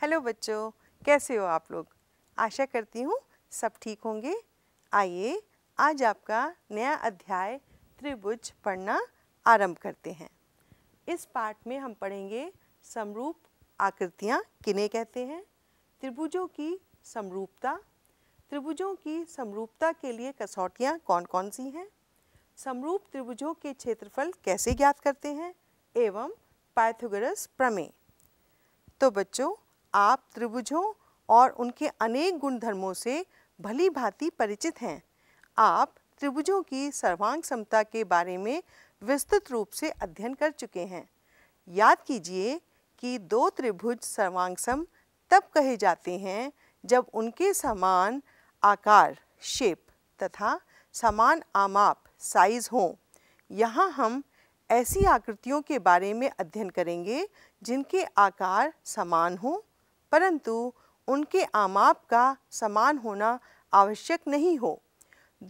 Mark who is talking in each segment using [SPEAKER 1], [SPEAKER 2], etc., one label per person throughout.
[SPEAKER 1] Hello बच्चों कैसे हो आप लोग आशा करती हूँ सब ठीक होंगे आइए आज आपका नया अध्याय त्रिभुज पढ़ना आरंभ करते हैं इस पाठ में हम पढ़ेंगे समरूप आकृतियाँ किन्हें कहते हैं त्रिभुजों की समरूपता त्रिभुजों की समरूपता के लिए कसौटियाँ कौन कौन सी हैं समरूप त्रिभुजों के क्षेत्रफल कैसे ज्ञात करते हैं एवं पाइथागोरस प्रमेय तो बच्चों आप त्रिभुजों और उनके अनेक गुणधर्मों से भली भांति परिचित हैं आप त्रिभुजों की सर्वांग समता के बारे में विस्तृत रूप से अध्ययन कर चुके हैं याद कीजिए कि दो त्रिभुज सर्वांगसम तब कहे जाते हैं जब उनके समान आकार शेप तथा समान आमाप साइज हों यहाँ हम ऐसी आकृतियों के बारे में अध्ययन करेंगे जिनके आकार समान हों परंतु उनके आमाप का समान होना आवश्यक नहीं हो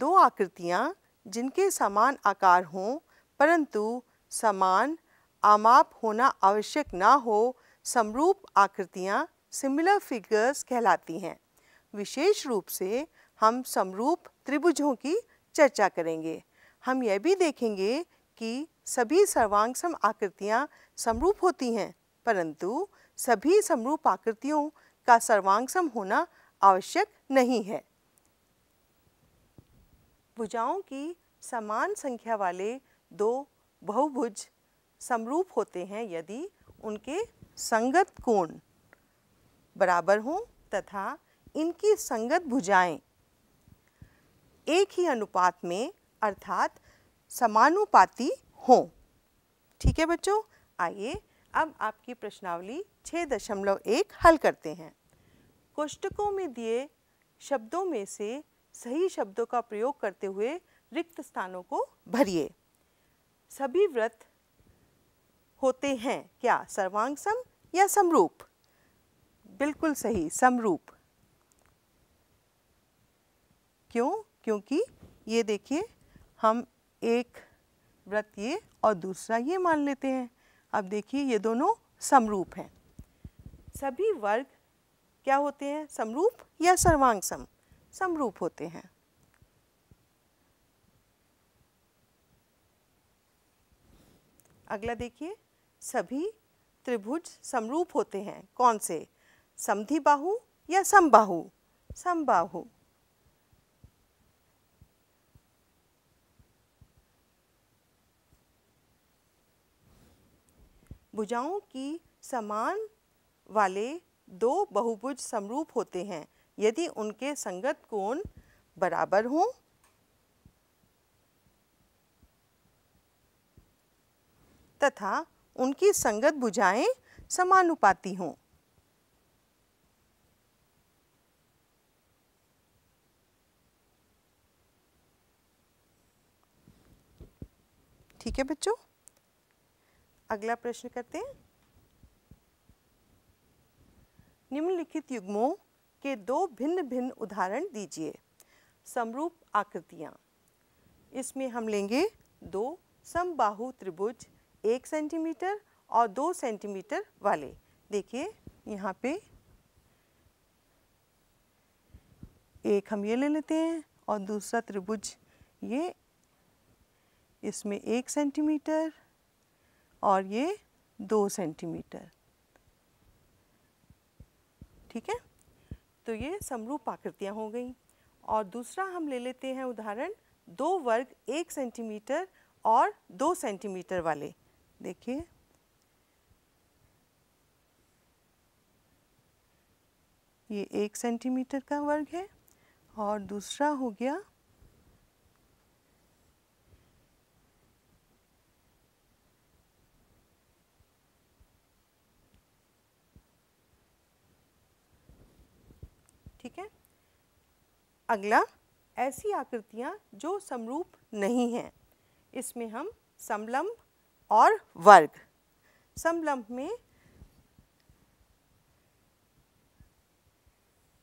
[SPEAKER 1] दो आकृतियाँ जिनके समान आकार हों परंतु समान आमाप होना आवश्यक ना हो समरूप आकृतियाँ सिमिलर फिगर्स कहलाती हैं विशेष रूप से हम समरूप त्रिभुजों की चर्चा करेंगे हम यह भी देखेंगे कि सभी सर्वांग सम आकृतियाँ समरूप होती हैं परंतु सभी समरूप आकृतियों का सर्वांग सम होना आवश्यक नहीं है भुजाओं की समान संख्या वाले दो बहुभुज समरूप होते हैं यदि उनके संगत कोण बराबर हों तथा इनकी संगत भुजाएं एक ही अनुपात में अर्थात समानुपाती हों ठीक है बच्चों आइए अब आपकी प्रश्नावली छः दशमलव एक हल करते हैं कोष्टकों में दिए शब्दों में से सही शब्दों का प्रयोग करते हुए रिक्त स्थानों को भरिए सभी व्रत होते हैं क्या सर्वांग सम या समरूप बिल्कुल सही समरूप क्यों क्योंकि ये देखिए हम एक व्रत ये और दूसरा ये मान लेते हैं अब देखिए ये दोनों समरूप हैं सभी वर्ग क्या होते हैं समरूप या सर्वांग सम समरूप होते हैं अगला देखिए सभी त्रिभुज समरूप होते हैं कौन से समधि बाहु या समबाहु समबाहु भुजाओं की समान वाले दो बहुभुज समरूप होते हैं यदि उनके संगत कोण बराबर हों तथा उनकी संगत भुजाएं समानुपाती हों ठीक है बच्चों अगला प्रश्न करते हैं निम्नलिखित युग्मों के दो भिन्न भिन्न उदाहरण दीजिए समरूप आकृतियाँ इसमें हम लेंगे दो समबाहु त्रिभुज एक सेंटीमीटर और दो सेंटीमीटर वाले देखिए यहाँ पे एक हम ये ले लेते हैं और दूसरा त्रिभुज ये इसमें एक सेंटीमीटर और ये दो सेंटीमीटर ठीक है तो ये समरूप आकृतियाँ हो गई और दूसरा हम ले लेते हैं उदाहरण दो वर्ग एक सेंटीमीटर और दो सेंटीमीटर वाले देखिए ये एक सेंटीमीटर का वर्ग है और दूसरा हो गया ठीक है अगला ऐसी आकृतियां जो समरूप नहीं हैं इसमें हम समलंब और वर्ग समलंब में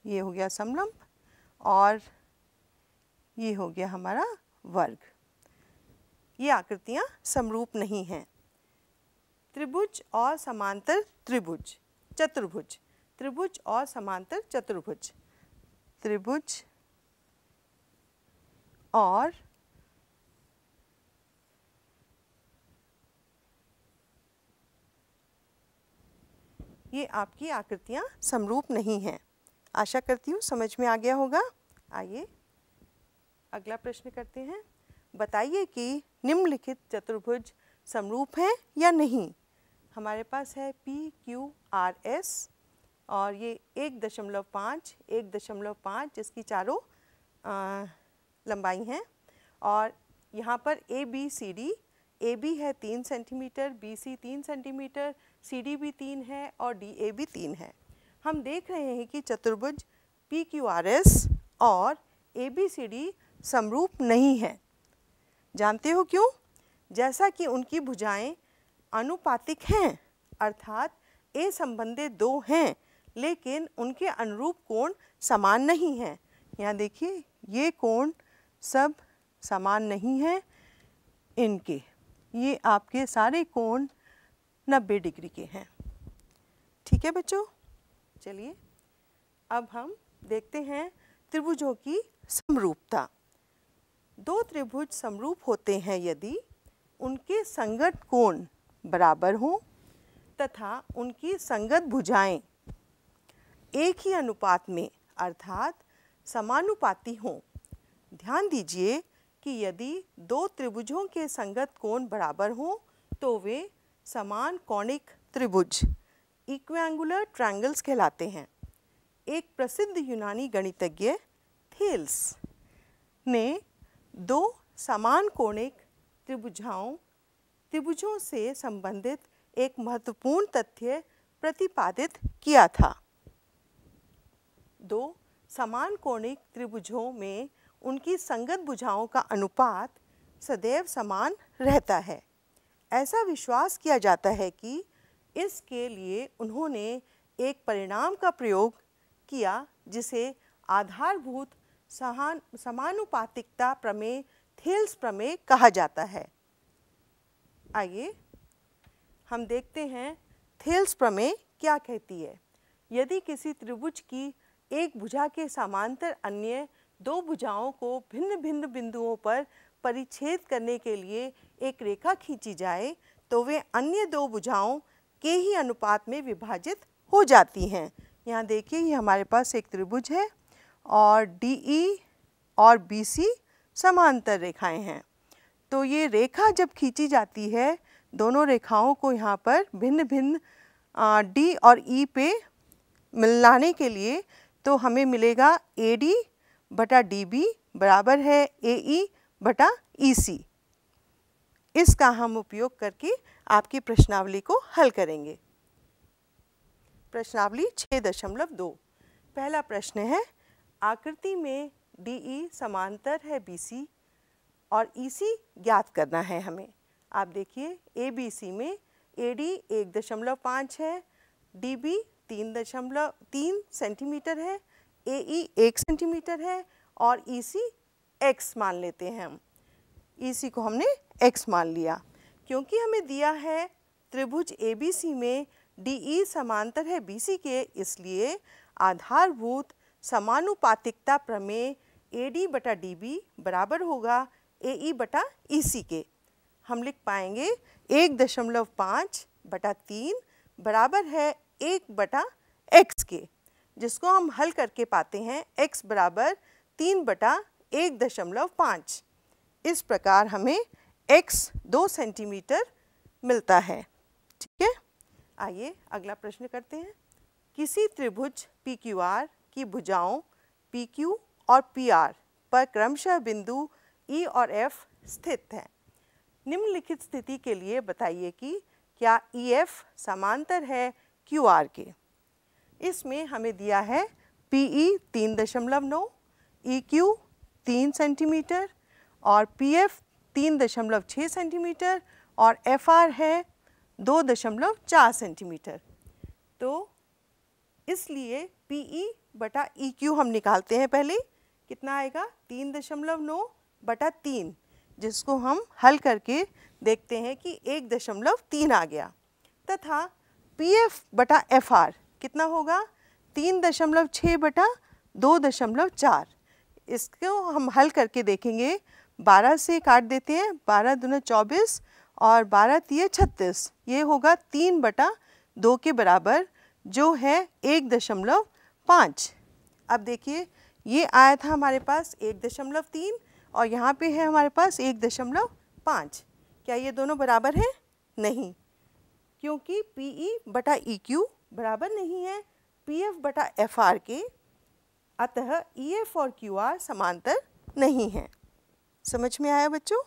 [SPEAKER 1] ये हो गया समलम्ब और ये हो गया हमारा वर्ग ये आकृतियां समरूप नहीं हैं त्रिभुज और समांतर त्रिभुज चतुर्भुज त्रिभुज और समांतर चतुर्भुज त्रिभुज और ये आपकी आकृतियाँ समरूप नहीं हैं आशा करती हूँ समझ में आ गया होगा आइए अगला प्रश्न करते हैं बताइए कि निम्नलिखित चतुर्भुज समरूप हैं या नहीं हमारे पास है पी क्यू आर एस और ये एक दशमलव पाँच एक दशमलव पाँच जिसकी चारों लंबाई हैं और यहाँ पर A B C D A B है तीन सेंटीमीटर बी सी तीन सेंटीमीटर सी डी भी तीन है और डी ए भी तीन है हम देख रहे हैं कि चतुर्भुज पी क्यू आर एस और ए बी सी डी समरूप नहीं है जानते हो क्यों जैसा कि उनकी भुजाएं अनुपातिक हैं अर्थात ए संबंधे दो हैं लेकिन उनके अनुरूप कोण समान नहीं हैं यहाँ देखिए ये कोण सब समान नहीं हैं इनके ये आपके सारे कोण नब्बे डिग्री के हैं ठीक है बच्चों चलिए अब हम देखते हैं त्रिभुजों की समरूपता दो त्रिभुज समरूप होते हैं यदि उनके संगत कोण बराबर हों तथा उनकी संगत भुजाएं एक ही अनुपात में अर्थात समानुपाती हों ध्यान दीजिए कि यदि दो त्रिभुजों के संगत कोण बराबर हों तो वे समान कौणिक त्रिभुज इक्वेंगुलर ट्रायंगल्स कहलाते हैं एक प्रसिद्ध यूनानी गणितज्ञ थेल्स ने दो समान कोणिक त्रिभुजाओं त्रिभुजों से संबंधित एक महत्वपूर्ण तथ्य प्रतिपादित किया था दो समान कोणिक त्रिभुजों में उनकी संगत भुजाओं का अनुपात सदैव समान रहता है ऐसा विश्वास किया जाता है कि इसके लिए उन्होंने एक परिणाम का प्रयोग किया जिसे आधारभूत सहान समानुपातिकता प्रमेय थेल्स प्रमेय कहा जाता है आइए हम देखते हैं थेल्स प्रमेय क्या कहती है यदि किसी त्रिभुज की एक भुजा के समांतर अन्य दो भुजाओं को भिन्न भिन्न बिंदुओं पर परिच्छेद करने के लिए एक रेखा खींची जाए तो वे अन्य दो भुजाओं के ही अनुपात में विभाजित हो जाती हैं यहाँ देखिए ये हमारे पास एक त्रिभुज है और डी ई e और बी सी समांतर रेखाएं हैं तो ये रेखा जब खींची जाती है दोनों रेखाओं को यहाँ पर भिन्न भिन्न डी और ई e पे मिलाने के लिए तो हमें मिलेगा ए डी बटा डी बी बराबर है ए ई e बटा ई e सी इसका हम उपयोग करके आपकी प्रश्नावली को हल करेंगे प्रश्नावली छः दशमलव दो पहला प्रश्न है आकृति में डी ई e समांतर है बी सी और ई सी ज्ञात करना है हमें आप देखिए ए बी सी में ए डी एक दशमलव पाँच है डी बी तीन दशमलव तीन सेंटीमीटर है ए ई e एक सेंटीमीटर है और ई सी एक्स मान लेते हैं हम ई e सी को हमने एक्स मान लिया क्योंकि हमें दिया है त्रिभुज ए बी सी में डी ई e समांतर है बी सी के इसलिए आधारभूत समानुपातिकता प्रमेय ए डी बटा डी बी बराबर होगा ए ई बटा ई सी के हम लिख पाएंगे एक दशमलव पाँच बटा तीन बराबर है एक बटा एक्स के जिसको हम हल करके पाते हैं x बराबर तीन बटा एक दशमलव पाँच इस प्रकार हमें x दो सेंटीमीटर मिलता है ठीक है आइए अगला प्रश्न करते हैं किसी त्रिभुज PQR की भुजाओं PQ और PR पर क्रमशः बिंदु E और F स्थित हैं निम्नलिखित स्थिति के लिए बताइए कि क्या EF समांतर है क्यू आर के इसमें हमें दिया है पी ई e तीन दशमलव नौ ई e क्यू तीन सेंटीमीटर और पी एफ तीन दशमलव छः सेंटीमीटर और एफ आर है दो दशमलव चार सेंटीमीटर तो इसलिए पी ई e बटा ई क्यू हम निकालते हैं पहले कितना आएगा तीन दशमलव नौ बटा तीन जिसको हम हल करके देखते हैं कि एक दशमलव तीन आ गया तथा पी एफ बटा एफ आर कितना होगा तीन दशमलव छः बटा दो दशमलव चार इसको हम हल करके देखेंगे बारह से काट देते हैं बारह दूना चौबीस और बारह तीय छत्तीस ये होगा तीन बटा दो के बराबर जो है एक दशमलव पाँच अब देखिए ये आया था हमारे पास एक दशमलव तीन और यहाँ पे है हमारे पास एक दशमलव पाँच क्या ये दोनों बराबर हैं नहीं क्योंकि पी ई e बटा ई e क्यू बराबर नहीं है पी एफ बटा एफ आर के अतः ई e एफ और क्यू आर समांतर नहीं है समझ में आया बच्चों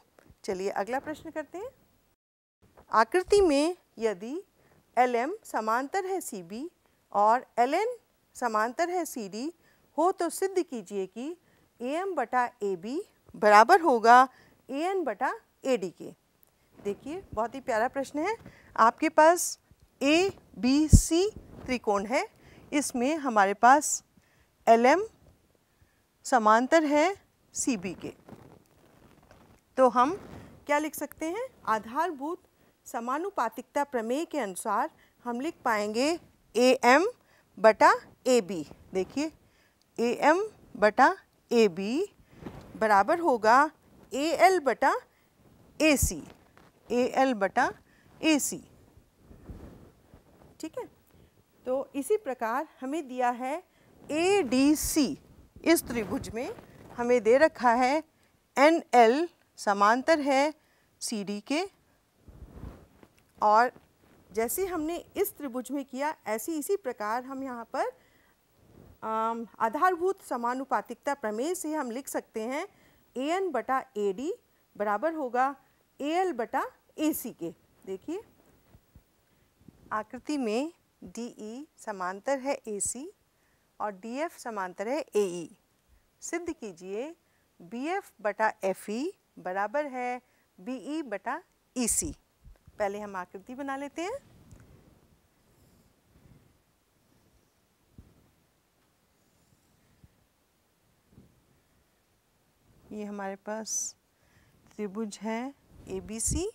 [SPEAKER 1] चलिए अगला प्रश्न करते हैं आकृति में यदि एल एम समांतर है सी बी और एल एन समांतर है सी डी हो तो सिद्ध कीजिए कि ए एम बटा ए बी बराबर होगा ए एन बटा ए डी के देखिए बहुत ही प्यारा प्रश्न है आपके पास ए बी सी त्रिकोण है इसमें हमारे पास एल एम समांतर है सी बी के तो हम क्या लिख सकते हैं आधारभूत समानुपातिकता प्रमेय के अनुसार हम लिख पाएंगे ए एम बटा ए बी देखिए ए एम बटा ए बी बराबर होगा ए एल बटा ए सी ए एल बटा ए सी ठीक है तो इसी प्रकार हमें दिया है ए डी सी इस त्रिभुज में हमें दे रखा है एन एल समांतर है सी डी के और जैसे हमने इस त्रिभुज में किया ऐसे इसी प्रकार हम यहाँ पर आधारभूत समानुपातिकता प्रमेय से हम लिख सकते हैं ए एन बटा ए डी बराबर होगा ए एल बटा ए सी के देखिए आकृति में डी ई e समांतर है ए सी और डी एफ समांतर है ए ई e। सिद्ध कीजिए बी एफ बटा एफ ई e बराबर है बी ई बटा ई सी पहले हम आकृति बना लेते हैं ये हमारे पास त्रिभुज है ए बी सी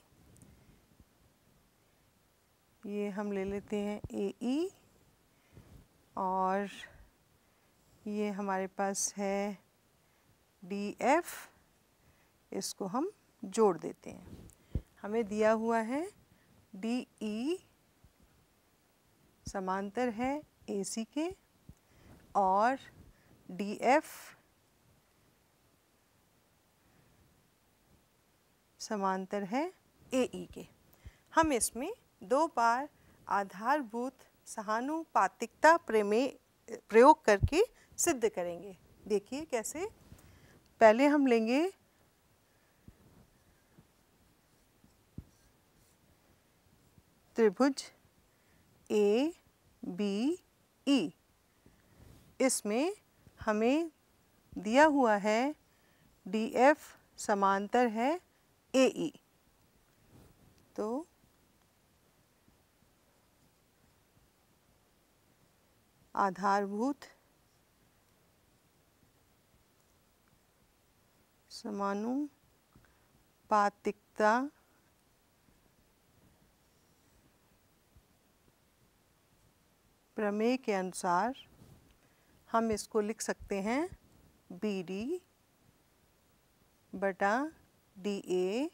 [SPEAKER 1] ये हम ले लेते हैं ए ई e और ये हमारे पास है डी एफ इसको हम जोड़ देते हैं हमें दिया हुआ है डी ई e। समांतर है ए सी के और डी एफ़ समांतर है ए ई e के हम इसमें दो बार आधारभूत सहानुपातिकता प्रेमे प्रयोग करके सिद्ध करेंगे देखिए कैसे पहले हम लेंगे त्रिभुज ए बी ई इसमें हमें दिया हुआ है डी एफ समांतर है ए ई तो आधारभूत समानुपातिकता प्रमेय के अनुसार हम इसको लिख सकते हैं बी डी बटा डी ए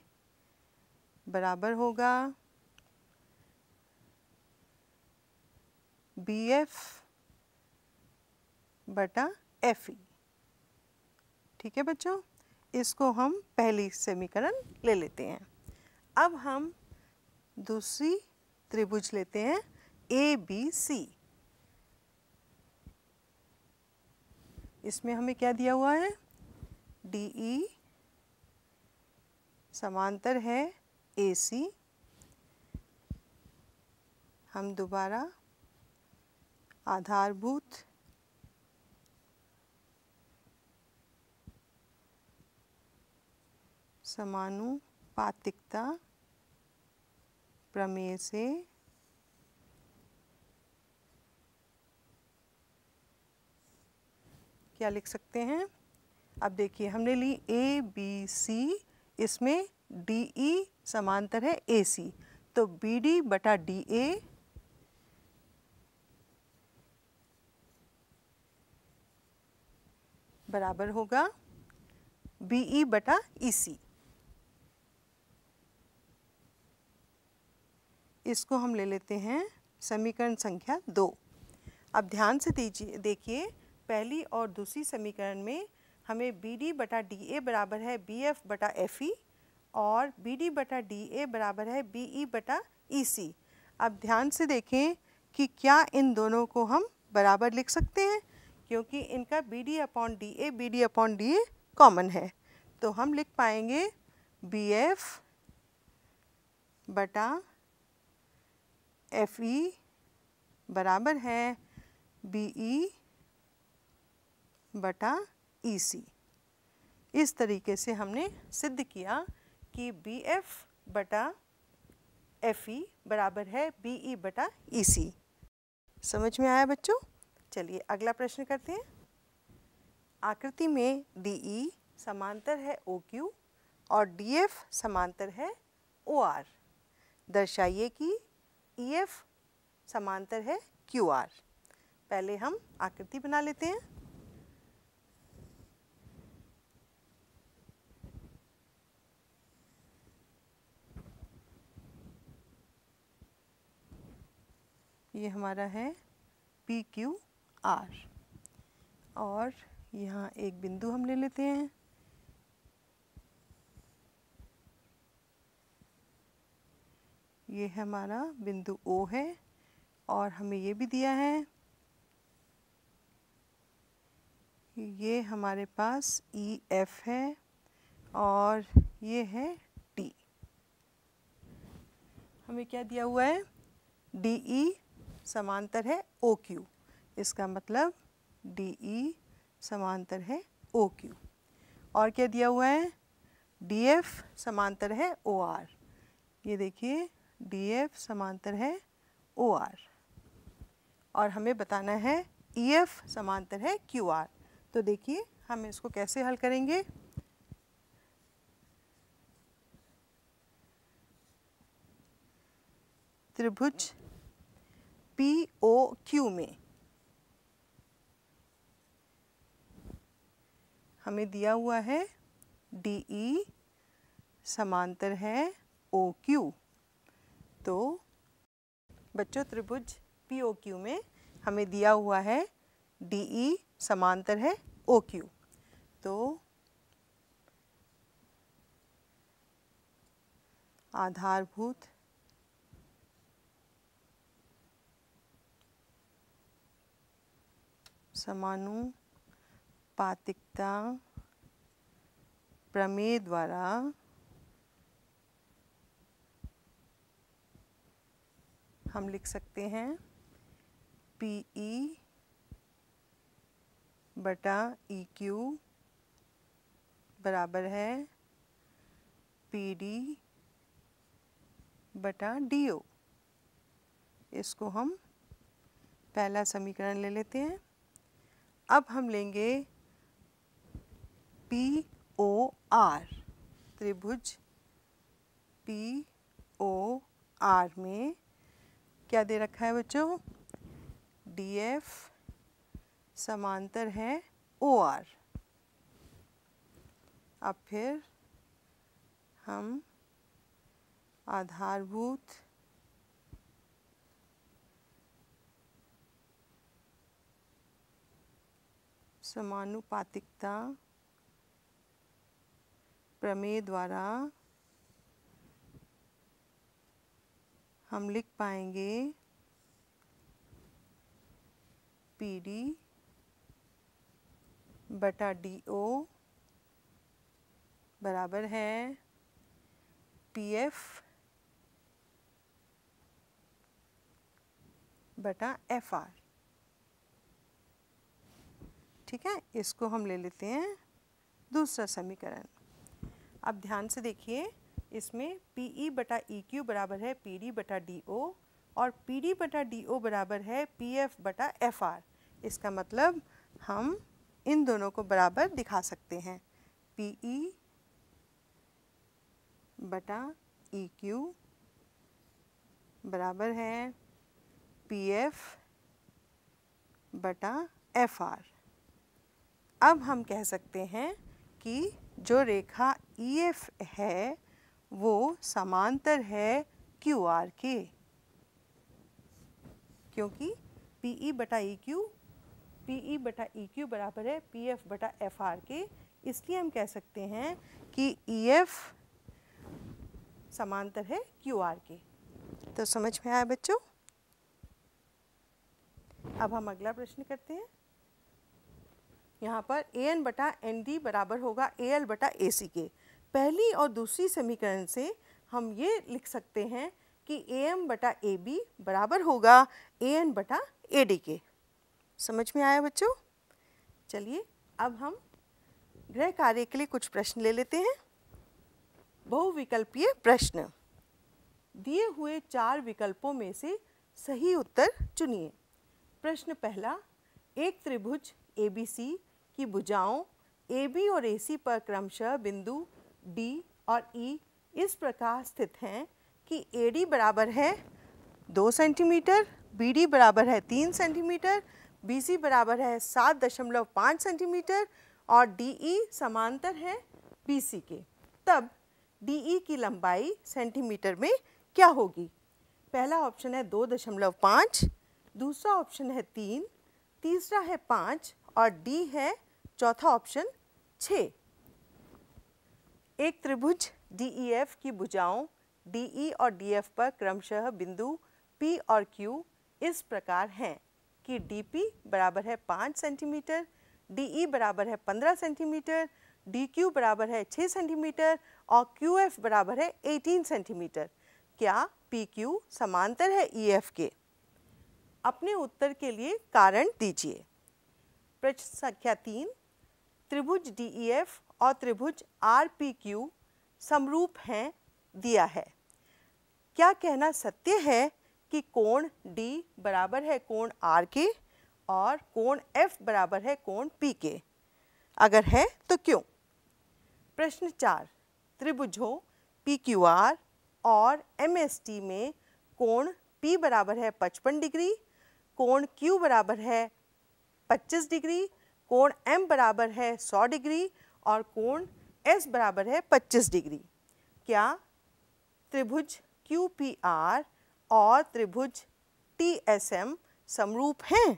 [SPEAKER 1] बराबर होगा बी एफ बटा एफ ई e। ठीक है बच्चों इसको हम पहली समीकरण ले लेते हैं अब हम दूसरी त्रिभुज लेते हैं ए बी सी इसमें हमें क्या दिया हुआ है डी ई e समांतर है ए सी हम दोबारा आधारभूत समानुपातिकता प्रमेय से क्या लिख सकते हैं अब देखिए हमने ली ए बी सी इसमें डी ई e समांतर है ए सी तो बी डी बटा डी ए बराबर होगा बी ई e बटा ई e सी इसको हम ले लेते हैं समीकरण संख्या दो अब ध्यान से दीजिए देखिए पहली और दूसरी समीकरण में हमें बी डी बटा डी ए बराबर है बी एफ बटा एफ ई e और बी डी बटा डी ए बराबर है बी ई e बटा ई e सी अब ध्यान से देखें कि क्या इन दोनों को हम बराबर लिख सकते हैं क्योंकि इनका B D upon D A B D upon D A common है तो हम लिख पाएंगे बी एफ बटा एफ ई बराबर है बी ई बटा सी e इस तरीके से हमने सिद्ध किया कि बी एफ बटा एफ ई e बराबर है बी ई e बटा ई सी समझ में आया बच्चों चलिए अगला प्रश्न करते हैं आकृति में डी ई समांतर है ओ क्यू और डी एफ समांतर है ओ आर दर्शाइए कि ई एफ समांतर है क्यू आर पहले हम आकृति बना लेते हैं ये हमारा है पी क्यू आर और यहाँ एक बिंदु हम ले लेते हैं ये हमारा बिंदु ओ है और हमें ये भी दिया है ये हमारे पास ई e एफ है और ये है टी हमें क्या दिया हुआ है डी ई e समांतर है ओ क्यू इसका मतलब डी ई e समांतर है ओ क्यू और क्या दिया हुआ है डी एफ समांतर है ओ आर ये देखिए डी एफ समांतर है ओ आर और हमें बताना है ई e एफ समांतर है क्यू आर तो देखिए हम इसको कैसे हल करेंगे त्रिभुज पी ओ क्यू में हमें दिया हुआ है डी ई e, समांतर है ओ क्यू तो बच्चों त्रिभुज पी ओ क्यू में हमें दिया हुआ है डी ई e, समांतर है ओ क्यू तो आधारभूत समानुपातिकता प्रमेय द्वारा हम लिख सकते हैं पी ई e बटा ई e क्यू बराबर है पी डी बटा डी ओ इसको हम पहला समीकरण ले लेते हैं अब हम लेंगे पी ओ आर त्रिभुज पी ओ आर में क्या दे रखा है बच्चों डी एफ समांतर है ओ आर अब फिर हम आधारभूत समानुपातिकता प्रमेय द्वारा हम लिख पाएंगे पी डी बटा डी ओ बराबर है पी एफ बटा एफ आर ठीक है इसको हम ले लेते हैं दूसरा समीकरण अब ध्यान से देखिए इसमें पी ई e बटा ई e क्यू बराबर है पी डी बटा डी ओ और पी डी बटा डी ओ बराबर है पी एफ बटा एफ आर इसका मतलब हम इन दोनों को बराबर दिखा सकते हैं पी ई e बटा ई क्यू बराबर है पी एफ बटा एफ आर अब हम कह सकते हैं कि जो रेखा ई e एफ है वो समांतर है क्यू आर के क्योंकि पी ई e बटा ई क्यू पी ई बटा ई e क्यू बराबर है पी एफ बटा एफ आर के इसलिए हम कह सकते हैं कि ई एफ समांतर है क्यू आर के तो समझ में आया बच्चों अब हम अगला प्रश्न करते हैं यहाँ पर ए एन बटा एन डी बराबर होगा ए एल बटा ए सी के पहली और दूसरी समीकरण से हम ये लिख सकते हैं कि ए एम बटा ए बी बराबर होगा ए एन बटा ए डी के समझ में आया बच्चों चलिए अब हम गृह कार्य के लिए कुछ प्रश्न ले लेते हैं बहुविकल्पीय प्रश्न दिए हुए चार विकल्पों में से सही उत्तर चुनिए प्रश्न पहला एक त्रिभुज ए बी सी की भुजाओं ए बी और ए सी पर क्रमशः बिंदु डी और ई e इस प्रकार स्थित हैं कि ए डी बराबर है दो सेंटीमीटर बी डी बराबर है तीन सेंटीमीटर बी सी बराबर है सात दशमलव पाँच सेंटीमीटर और डी ई e समांतर है बी सी के तब डी ई e की लंबाई सेंटीमीटर में क्या होगी पहला ऑप्शन है दो दशमलव पाँच दूसरा ऑप्शन है तीन तीसरा है पाँच और डी है चौथा ऑप्शन छ एक त्रिभुज डी ई एफ की भुजाओं ई e और डी एफ पर क्रमशः बिंदु पी और क्यू इस प्रकार हैं कि डी पी बराबर है पाँच सेंटीमीटर डी ई बराबर है पंद्रह सेंटीमीटर डी क्यू बराबर है छः सेंटीमीटर और क्यू एफ बराबर है एटीन सेंटीमीटर क्या पी क्यू समांतर है ई e एफ के अपने उत्तर के लिए कारण दीजिए पृष्ठ संख्या तीन त्रिभुज DEF और त्रिभुज RPQ समरूप हैं दिया है क्या कहना सत्य है कि कोण D बराबर है कोण R के और कोण F बराबर है कोण P के अगर है तो क्यों प्रश्न चार त्रिभुजों PQR और MST में कोण P बराबर है 55 डिग्री कोण Q बराबर है 25 डिग्री कोण M बराबर है 100 डिग्री और कोण S बराबर है 25 डिग्री क्या त्रिभुज क्यू पी आर और त्रिभुज टी एस एम समरूप हैं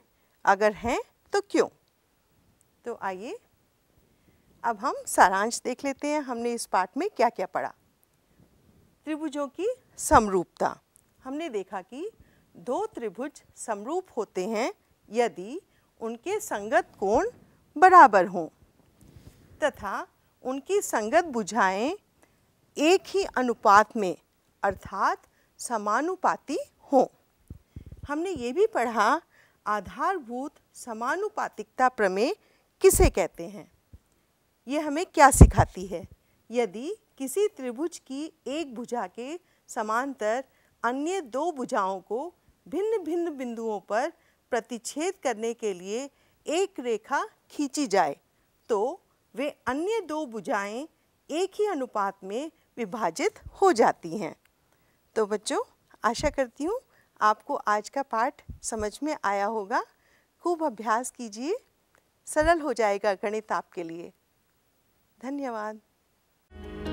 [SPEAKER 1] अगर हैं तो क्यों तो आइए अब हम सारांश देख लेते हैं हमने इस पाठ में क्या क्या पढ़ा त्रिभुजों की समरूपता हमने देखा कि दो त्रिभुज समरूप होते हैं यदि उनके संगत कोण बराबर हों तथा उनकी संगत बुझाएं एक ही अनुपात में अर्थात समानुपाती हों हमने ये भी पढ़ा आधारभूत समानुपातिकता प्रमेय किसे कहते हैं ये हमें क्या सिखाती है यदि किसी त्रिभुज की एक भुजा के समांतर अन्य दो भुजाओं को भिन्न भिन्न बिंदुओं पर प्रतिच्छेद करने के लिए एक रेखा खींची जाए तो वे अन्य दो भुजाएं एक ही अनुपात में विभाजित हो जाती हैं तो बच्चों आशा करती हूँ आपको आज का पाठ समझ में आया होगा खूब अभ्यास कीजिए सरल हो जाएगा गणित आपके लिए धन्यवाद